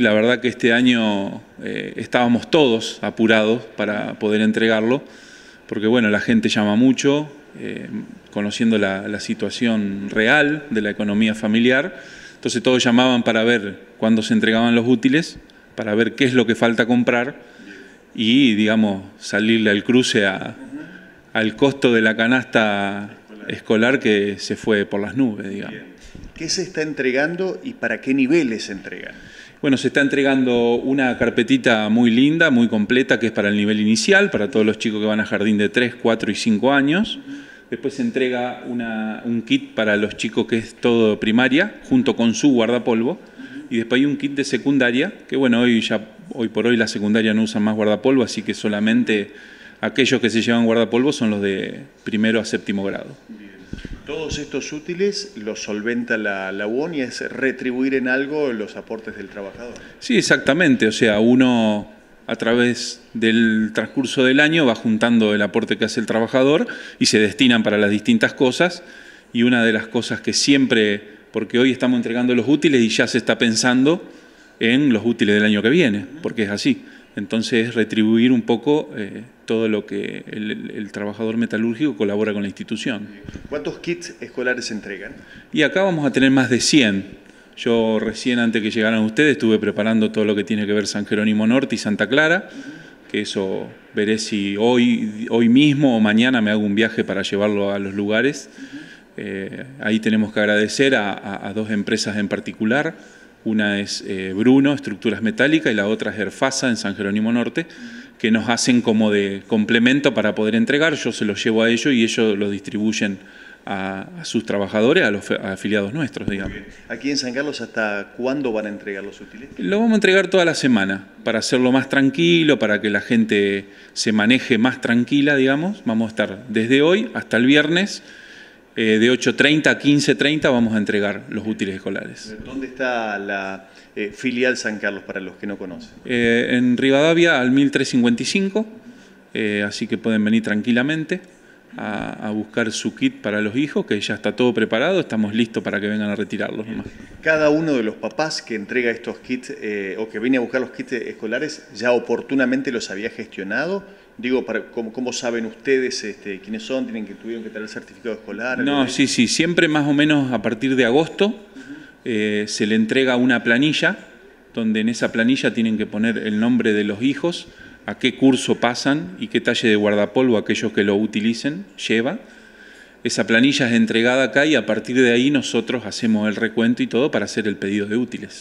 La verdad que este año eh, estábamos todos apurados para poder entregarlo, porque bueno, la gente llama mucho, eh, conociendo la, situación real de la economía familiar, entonces todos llamaban para ver cuándo se entregaban los útiles, para ver qué es lo que falta comprar y, digamos, salirle al cruce al costo de la canasta escolar que se fue por las nubes, ¿Qué se está entregando y para qué niveles se entrega? Bueno, se está entregando una carpetita muy linda, muy completa, que es para el nivel inicial, para todos los chicos que van a jardín de 3, 4 y 5 años. Después se entrega un kit para los chicos que es todo primaria, junto con su guardapolvo. Y después hay un kit de secundaria, que bueno, hoy, ya, hoy por hoy la secundaria no usa más guardapolvo, así que solamente aquellos que se llevan guardapolvo son los de primero a séptimo grado. Todos estos útiles los solventa la, la UON y es retribuir en algo los aportes del trabajador. Sí, exactamente. O sea, uno a través del transcurso del año va juntando el aporte que hace el trabajador y se destinan para las distintas cosas. Y una de las cosas que siempre, porque hoy estamos entregando los útiles y ya se está pensando en los útiles del año que viene, porque es así. Entonces, retribuir un poco eh, todo lo que el, trabajador metalúrgico colabora con la institución. ¿Cuántos kits escolares se entregan? Y acá vamos a tener más de 100. Yo recién, antes que llegaran ustedes, estuve preparando todo lo que tiene que ver San Jerónimo Norte y Santa Clara, que eso veré si hoy, hoy mismo o mañana me hago un viaje para llevarlo a los lugares. Eh, ahí tenemos que agradecer a dos empresas en particular, una es eh, Bruno, Estructuras Metálicas, y la otra es Herfasa, en San Jerónimo Norte, que nos hacen como de complemento para poder entregar. Yo se los llevo a ellos y ellos los distribuyen a, sus trabajadores, a los afiliados nuestros, digamos. Aquí en San Carlos, ¿hasta cuándo van a entregar los útiles? Lo vamos a entregar toda la semana, para hacerlo más tranquilo, para que la gente se maneje más tranquila, digamos. Vamos a estar desde hoy hasta el viernes eh, de 8.30 a 15.30 vamos a entregar los útiles escolares. ¿Dónde está la eh, filial San Carlos para los que no conocen? Eh, en Rivadavia al 1355, así que pueden venir tranquilamente a, buscar su kit para los hijos, que ya está todo preparado, estamos listos para que vengan a retirarlos. Cada uno de los papás que entrega estos kits eh, o que viene a buscar los kits escolares ya oportunamente los había gestionado. Digo, para, ¿cómo, saben ustedes este, quiénes son? ¿Tienen que, ¿Tuvieron que tener el certificado escolar? No, sí, sí, siempre más o menos a partir de agosto eh, se le entrega una planilla donde en esa planilla tienen que poner el nombre de los hijos, a qué curso pasan y qué talle de guardapolvo aquellos que lo utilicen lleva. Esa planilla es entregada acá y a partir de ahí nosotros hacemos el recuento y todo para hacer el pedido de útiles.